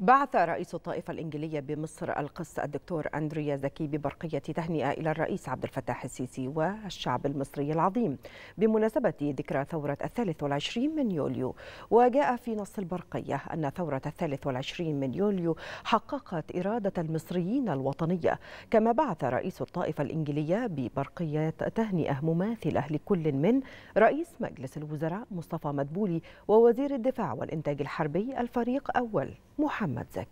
بعث رئيس الطائفة الإنجليزية بمصر القس الدكتور أندريا زكي ببرقية تهنئة إلى الرئيس عبد الفتاح السيسي والشعب المصري العظيم بمناسبة ذكرى ثورة الثالث والعشرين من يوليو وجاء في نص البرقية أن ثورة الثالث والعشرين من يوليو حققت إرادة المصريين الوطنية كما بعث رئيس الطائفة الإنجليزية ببرقية تهنئة مماثلة لكل من رئيس مجلس الوزراء مصطفى مدبولي ووزير الدفاع والإنتاج الحربي الفريق أول محمد زكي